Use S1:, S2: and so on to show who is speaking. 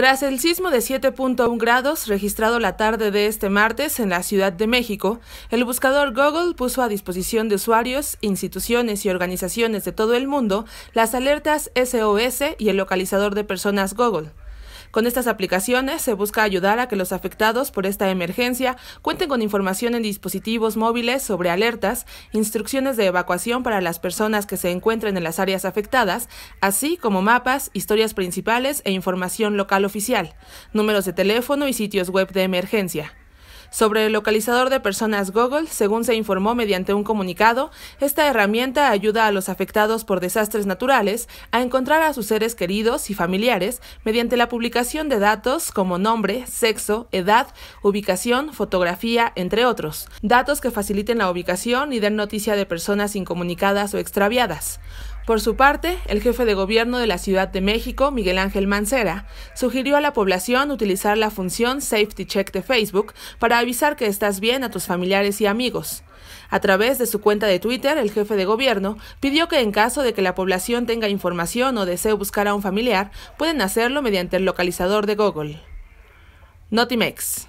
S1: Tras el sismo de 7.1 grados registrado la tarde de este martes en la Ciudad de México, el buscador Google puso a disposición de usuarios, instituciones y organizaciones de todo el mundo las alertas SOS y el localizador de personas Google. Con estas aplicaciones se busca ayudar a que los afectados por esta emergencia cuenten con información en dispositivos móviles sobre alertas, instrucciones de evacuación para las personas que se encuentren en las áreas afectadas, así como mapas, historias principales e información local oficial, números de teléfono y sitios web de emergencia. Sobre el localizador de personas Google, según se informó mediante un comunicado, esta herramienta ayuda a los afectados por desastres naturales a encontrar a sus seres queridos y familiares mediante la publicación de datos como nombre, sexo, edad, ubicación, fotografía, entre otros, datos que faciliten la ubicación y den noticia de personas incomunicadas o extraviadas. Por su parte, el jefe de gobierno de la Ciudad de México, Miguel Ángel Mancera, sugirió a la población utilizar la función Safety Check de Facebook para avisar que estás bien a tus familiares y amigos. A través de su cuenta de Twitter, el jefe de gobierno pidió que en caso de que la población tenga información o desee buscar a un familiar, pueden hacerlo mediante el localizador de Google. Notimex.